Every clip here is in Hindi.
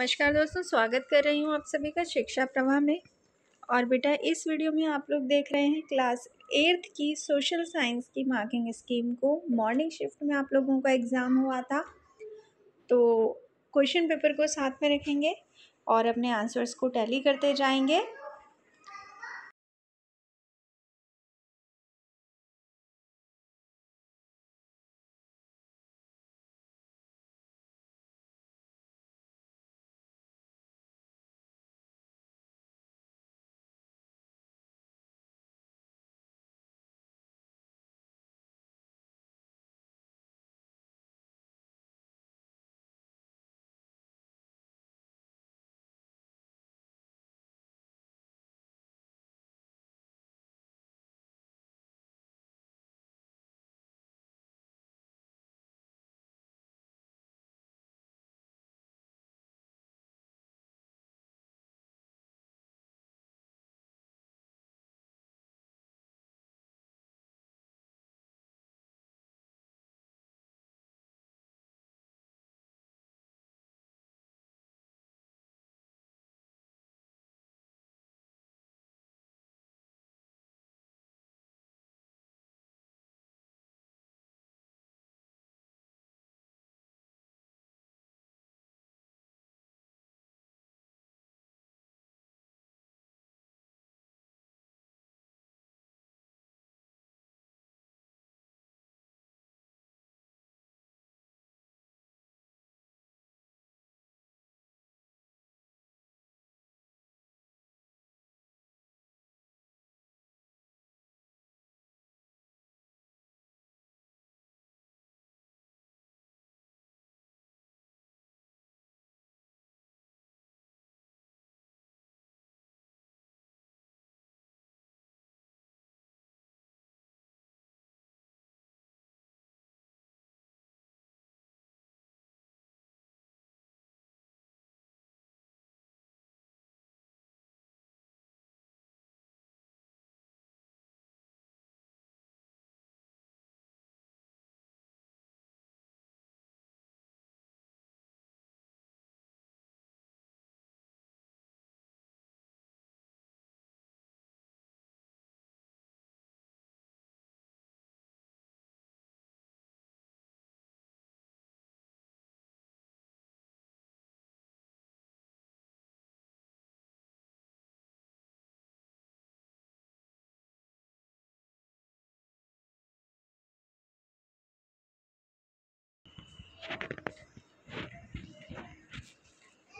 नमस्कार दोस्तों स्वागत कर रही हूँ आप सभी का शिक्षा प्रवाह में और बेटा इस वीडियो में आप लोग देख रहे हैं क्लास एट्थ की सोशल साइंस की मार्किंग स्कीम को मॉर्निंग शिफ्ट में आप लोगों का एग्ज़ाम हुआ था तो क्वेश्चन पेपर को साथ में रखेंगे और अपने आंसर्स को टैली करते जाएंगे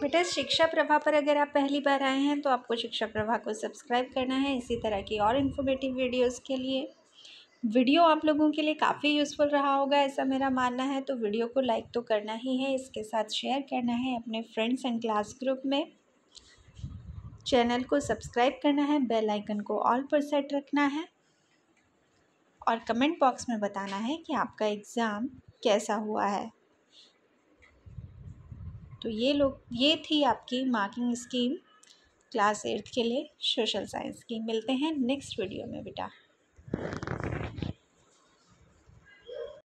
बेटा शिक्षा प्रभा पर अगर आप पहली बार आए हैं तो आपको शिक्षा प्रभा को सब्सक्राइब करना है इसी तरह की और इन्फॉर्मेटिव वीडियोस के लिए वीडियो आप लोगों के लिए काफ़ी यूज़फुल रहा होगा ऐसा मेरा मानना है तो वीडियो को लाइक तो करना ही है इसके साथ शेयर करना है अपने फ्रेंड्स एंड क्लास ग्रुप में चैनल को सब्सक्राइब करना है बेल आइकन को ऑल पर सेट रखना है और कमेंट बॉक्स में बताना है कि आपका एग्ज़ाम कैसा हुआ है तो ये लोग ये थी आपकी मार्किंग स्कीम क्लास एट्थ के लिए सोशल साइंस की मिलते हैं नेक्स्ट वीडियो में बेटा